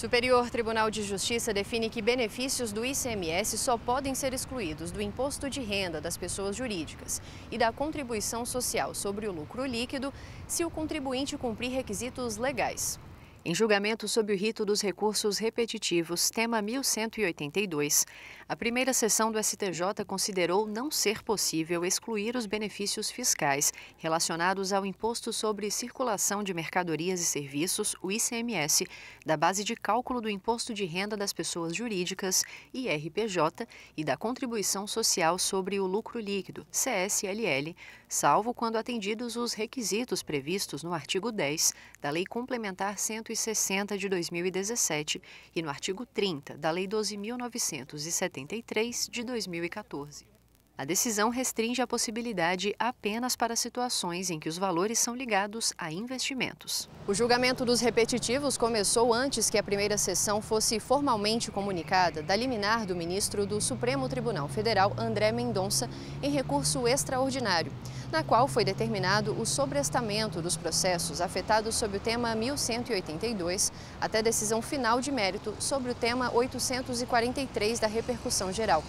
Superior Tribunal de Justiça define que benefícios do ICMS só podem ser excluídos do imposto de renda das pessoas jurídicas e da contribuição social sobre o lucro líquido se o contribuinte cumprir requisitos legais. Em julgamento sob o rito dos recursos repetitivos, tema 1182, a primeira sessão do STJ considerou não ser possível excluir os benefícios fiscais relacionados ao Imposto sobre Circulação de Mercadorias e Serviços, o ICMS, da base de cálculo do Imposto de Renda das Pessoas Jurídicas, IRPJ, e da Contribuição Social sobre o Lucro Líquido, CSLL, salvo quando atendidos os requisitos previstos no artigo 10 da Lei Complementar 100 160 de 2017 e no artigo 30 da Lei 12.973 de 2014 a decisão restringe a possibilidade apenas para situações em que os valores são ligados a investimentos. O julgamento dos repetitivos começou antes que a primeira sessão fosse formalmente comunicada da liminar do ministro do Supremo Tribunal Federal, André Mendonça, em recurso extraordinário, na qual foi determinado o sobrestamento dos processos afetados sob o tema 1182 até decisão final de mérito sobre o tema 843 da repercussão geral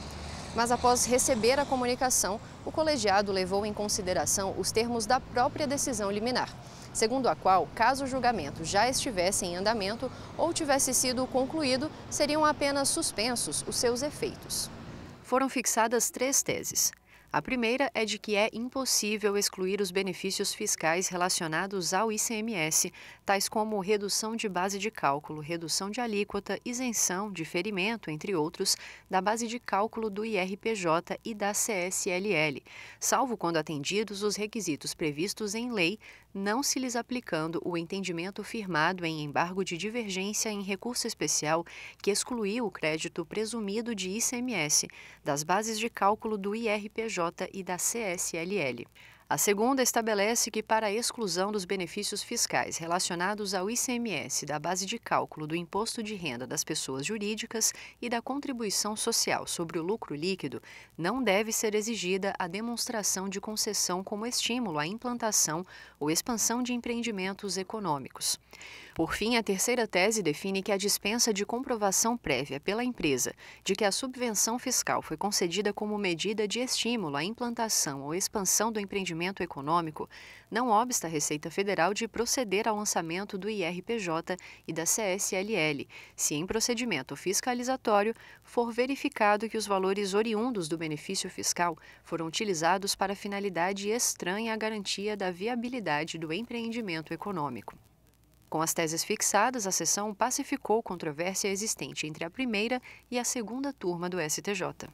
mas após receber a comunicação, o colegiado levou em consideração os termos da própria decisão liminar, segundo a qual, caso o julgamento já estivesse em andamento ou tivesse sido concluído, seriam apenas suspensos os seus efeitos. Foram fixadas três teses. A primeira é de que é impossível excluir os benefícios fiscais relacionados ao ICMS, tais como redução de base de cálculo, redução de alíquota, isenção, diferimento, entre outros, da base de cálculo do IRPJ e da CSLL, salvo quando atendidos os requisitos previstos em lei, não se lhes aplicando o entendimento firmado em embargo de divergência em recurso especial que excluiu o crédito presumido de ICMS das bases de cálculo do IRPJ e da CSLL. A segunda estabelece que, para a exclusão dos benefícios fiscais relacionados ao ICMS da base de cálculo do imposto de renda das pessoas jurídicas e da contribuição social sobre o lucro líquido, não deve ser exigida a demonstração de concessão como estímulo à implantação ou expansão de empreendimentos econômicos. Por fim, a terceira tese define que a dispensa de comprovação prévia pela empresa de que a subvenção fiscal foi concedida como medida de estímulo à implantação ou expansão do empreendimento econômico não obsta a Receita Federal de proceder ao lançamento do IRPJ e da CSLL, se em procedimento fiscalizatório for verificado que os valores oriundos do benefício fiscal foram utilizados para finalidade estranha à garantia da viabilidade do empreendimento econômico. Com as teses fixadas, a sessão pacificou controvérsia existente entre a primeira e a segunda turma do STJ.